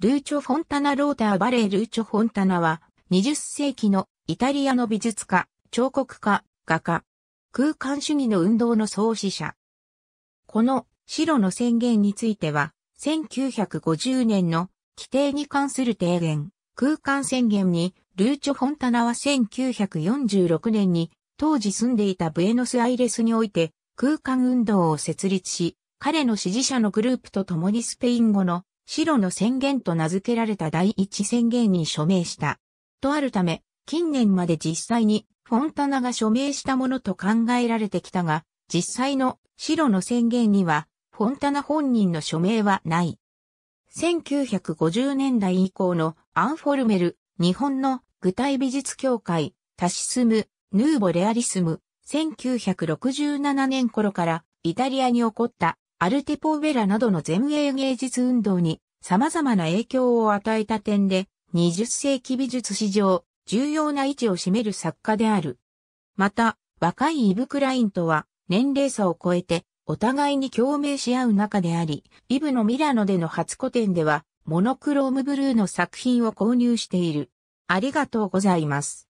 ルーチョ・フォンタナ・ローター・バレー・ルーチョ・フォンタナは、20世紀のイタリアの美術家、彫刻家、画家、空間主義の運動の創始者。この白の宣言については、1950年の規定に関する提言、空間宣言に、ルーチョ・フォンタナは1946年に、当時住んでいたブエノスアイレスにおいて、空間運動を設立し、彼の支持者のグループと共にスペイン語の白の宣言と名付けられた第一宣言に署名した。とあるため、近年まで実際にフォンタナが署名したものと考えられてきたが、実際の白の宣言には、フォンタナ本人の署名はない。1950年代以降のアンフォルメル、日本の具体美術協会、タシスム、ヌーボレアリスム、1967年頃からイタリアに起こったアルテポウェラなどの前衛芸術運動に様々な影響を与えた点で、20世紀美術史上重要な位置を占める作家である。また、若いイブ・クラインとは年齢差を超えてお互いに共鳴し合う仲であり、イブのミラノでの初個展ではモノクロームブルーの作品を購入している。ありがとうございます。